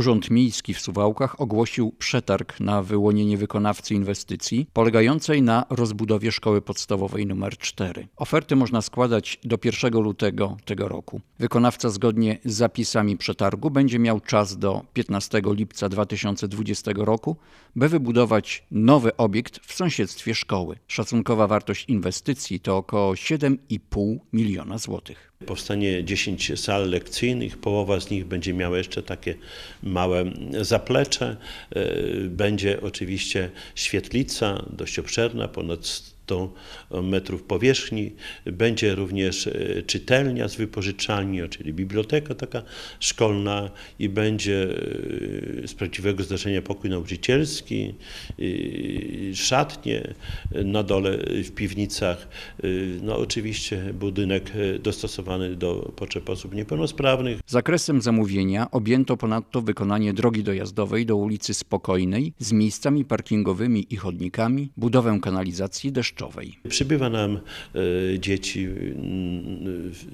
Urząd Miejski w Suwałkach ogłosił przetarg na wyłonienie wykonawcy inwestycji polegającej na rozbudowie szkoły podstawowej nr 4. Oferty można składać do 1 lutego tego roku. Wykonawca zgodnie z zapisami przetargu będzie miał czas do 15 lipca 2020 roku, by wybudować nowy obiekt w sąsiedztwie szkoły. Szacunkowa wartość inwestycji to około 7,5 miliona złotych. Powstanie 10 sal lekcyjnych, połowa z nich będzie miała jeszcze takie małe zaplecze. E, będzie oczywiście świetlica, dość obszerna, ponad 100 metrów powierzchni. Będzie również e, czytelnia z wypożyczalnią, czyli biblioteka taka szkolna i będzie e, z prawdziwego zdarzenia pokój nauczycielski, e, szatnie na dole w piwnicach. No oczywiście budynek dostosowany do potrzeb osób niepełnosprawnych. Zakresem zamówienia objęto ponadto wykonanie drogi dojazdowej do ulicy Spokojnej z miejscami parkingowymi i chodnikami, budowę kanalizacji deszczowej, deszczowej. Przybywa nam e, dzieci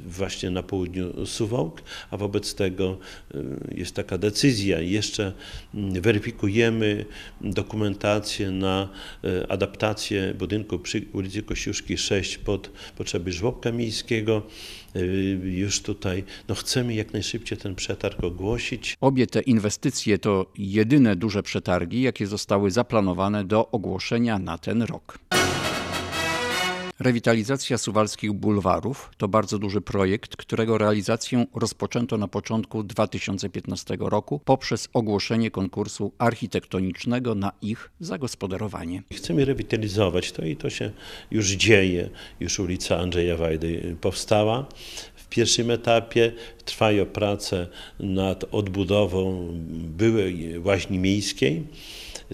właśnie na południu Suwałk, a wobec tego e, jest taka decyzja. Jeszcze weryfikujemy dokumentację na e, adaptację budynku przy ulicy Kościuszki 6 pod potrzeby żłobka miejskiego. Już tutaj no chcemy jak najszybciej ten przetarg ogłosić. Obie te inwestycje to jedyne duże przetargi, jakie zostały zaplanowane do ogłoszenia na ten rok. Rewitalizacja suwalskich bulwarów to bardzo duży projekt, którego realizację rozpoczęto na początku 2015 roku poprzez ogłoszenie konkursu architektonicznego na ich zagospodarowanie. Chcemy rewitalizować to i to się już dzieje. Już ulica Andrzeja Wajdy y, powstała. W pierwszym etapie trwają prace nad odbudową byłej łaźni miejskiej.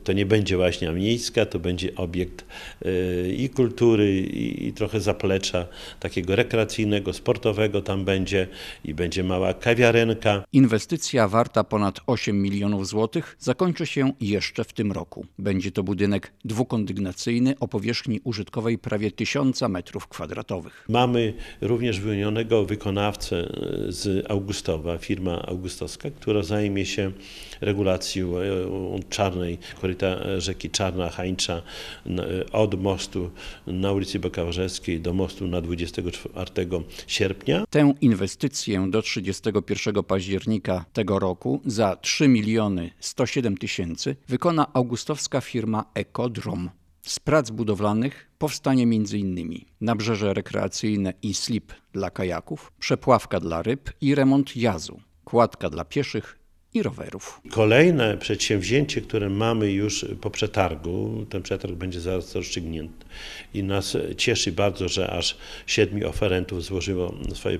To nie będzie właśnie miejska, to będzie obiekt y, i kultury, i, i trochę zaplecza takiego rekreacyjnego, sportowego tam będzie i będzie mała kawiarenka. Inwestycja warta ponad 8 milionów złotych zakończy się jeszcze w tym roku. Będzie to budynek dwukondygnacyjny o powierzchni użytkowej prawie 1000 metrów kwadratowych. Mamy również wyłonionego wykonawcę y, z Augustowa, firma augustowska, która zajmie się regulacją y, czarnej koryta e, rzeki Czarna, Hańcza e, od mostu na ulicy Bokawarzewskiej do mostu na 24 sierpnia. Tę inwestycję do 31 października tego roku za 3 miliony 107 tysięcy wykona augustowska firma Ekodrom. Z prac budowlanych powstanie m.in. nabrzeże rekreacyjne i slip dla kajaków, przepławka dla ryb i remont jazu, kładka dla pieszych i rowerów. Kolejne przedsięwzięcie, które mamy już po przetargu, ten przetarg będzie zaraz rozstrzygnięty i nas cieszy bardzo, że aż siedmiu oferentów złożyło swoje,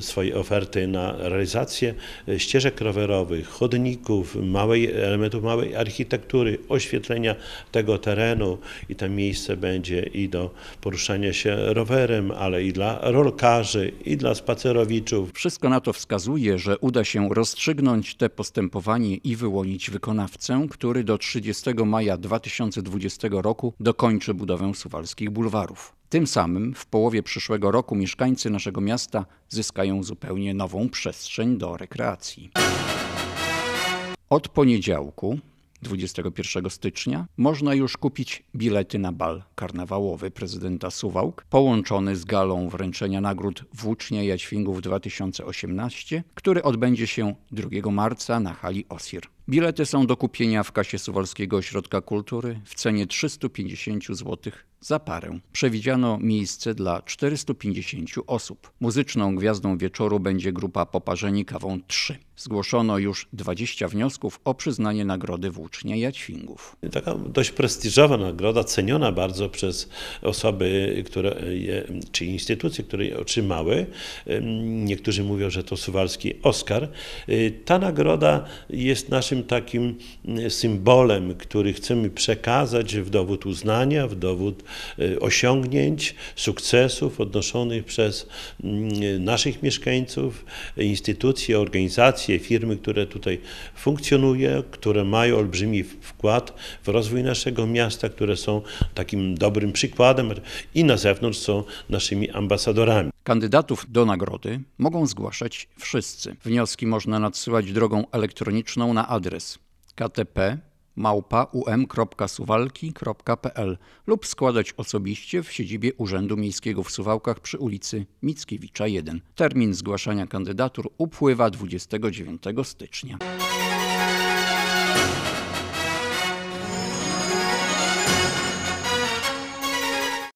swoje oferty na realizację ścieżek rowerowych, chodników, małej, elementów małej architektury, oświetlenia tego terenu i to miejsce będzie i do poruszania się rowerem, ale i dla rolkarzy, i dla spacerowiczów. Wszystko na to wskazuje, że uda się rozstrzygnąć te postępowanie i wyłonić wykonawcę, który do 30 maja 2020 roku dokończy budowę suwalskich bulwarów. Tym samym w połowie przyszłego roku mieszkańcy naszego miasta zyskają zupełnie nową przestrzeń do rekreacji. Od poniedziałku 21 stycznia można już kupić bilety na bal karnawałowy prezydenta Suwałk, połączony z galą wręczenia nagród Włócznia Jaćwingów 2018, który odbędzie się 2 marca na hali Osir. Bilety są do kupienia w kasie Suwalskiego Ośrodka Kultury w cenie 350 zł za parę przewidziano miejsce dla 450 osób. Muzyczną gwiazdą wieczoru będzie grupa Poparzeni Kawą 3. Zgłoszono już 20 wniosków o przyznanie nagrody Włócznia Jaćwingów. Taka dość prestiżowa nagroda, ceniona bardzo przez osoby które je, czy instytucje, które je otrzymały. Niektórzy mówią, że to suwalski Oscar. Ta nagroda jest naszym takim symbolem, który chcemy przekazać w dowód uznania, w dowód Y, osiągnięć, sukcesów odnoszonych przez mm, naszych mieszkańców, instytucje, organizacje, firmy, które tutaj funkcjonują, które mają olbrzymi wkład w rozwój naszego miasta, które są takim dobrym przykładem i na zewnątrz są naszymi ambasadorami. Kandydatów do nagrody mogą zgłaszać wszyscy. Wnioski można nadsyłać drogą elektroniczną na adres ktp małpa.um.suwalki.pl lub składać osobiście w siedzibie Urzędu Miejskiego w Suwałkach przy ulicy Mickiewicza 1. Termin zgłaszania kandydatur upływa 29 stycznia.